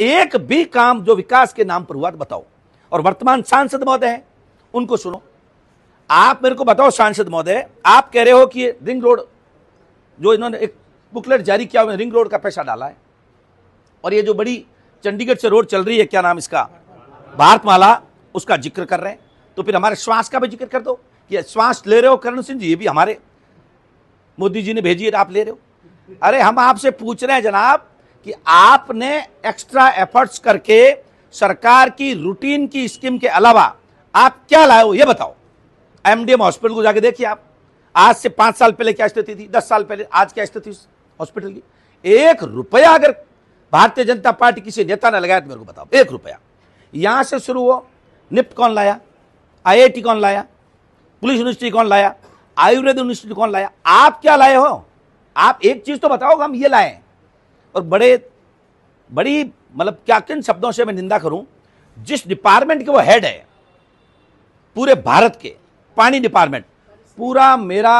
एक भी काम जो विकास के नाम पर हुआ तो बताओ और वर्तमान सांसद महोदय हैं उनको सुनो आप मेरे को बताओ सांसद महोदय आप कह रहे हो कि रिंग रोड जो इन्होंने एक बुकलेट जारी किया रिंग रोड का पैसा डाला है और ये जो बड़ी चंडीगढ़ से रोड चल रही है क्या नाम इसका भारतमाला उसका जिक्र कर रहे हैं तो फिर हमारे श्वास का भी जिक्र कर दो कि श्वास ले रहे हो करण सिंह जी ये भी हमारे मोदी जी ने भेजी है आप ले रहे हो अरे हम आपसे पूछ रहे हैं जनाब कि आपने एक्स्ट्रा एफर्ट्स करके सरकार की रूटीन की स्कीम के अलावा आप क्या लाए हो ये बताओ एमडीएम हॉस्पिटल को जाके देखिए आप आज से पांच साल पहले क्या स्थिति थी दस साल पहले आज क्या स्थिति हॉस्पिटल की एक रुपया अगर भारतीय जनता पार्टी किसी नेता ने लगाया तो मेरे को बताओ एक रुपया यहां से शुरू हो निप कौन लाया आई कौन लाया पुलिस यूनिवर्सिटी कौन लाया आयुर्वेद यूनिवर्सिटी कौन लाया आप क्या लाए हो आप एक चीज तो बताओ हम ये लाए और बड़े बड़ी मतलब क्या किन शब्दों से मैं निंदा करूं जिस डिपार्टमेंट के वो हेड है पूरे भारत के पानी डिपार्टमेंट पूरा मेरा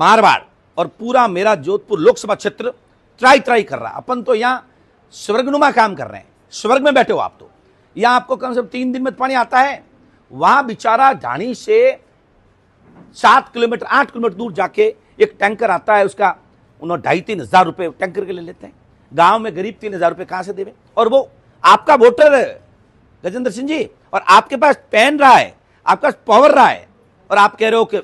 मारवाड़ और पूरा मेरा जोधपुर लोकसभा क्षेत्र ट्राई ट्राई कर रहा अपन तो यहाँ स्वर्गनुमा काम कर रहे हैं स्वर्ग में बैठे हो आप तो यहाँ आपको कम से कम तीन दिन में तो पानी आता है वहाँ बेचारा ढाणी से सात किलोमीटर आठ किलोमीटर दूर जाके एक टैंकर आता है उसका उन्होंने ढाई तीन हजार रुपये टैंकर के ले लेते हैं गांव में गरीब तीन हजार रुपए कहां से देवे और वो आपका वोटर है गजेंद्र सिंह जी और आपके पास पेन रहा है आपका पावर रहा है और आप कह रहे हो कि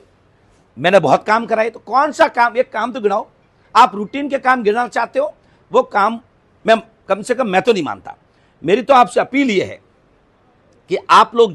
मैंने बहुत काम कराए तो कौन सा काम एक काम तो गिनाओ आप रूटीन के काम गिनाना चाहते हो वो काम मैं कम से कम मैं तो नहीं मानता मेरी तो आपसे अपील ये है कि आप लोग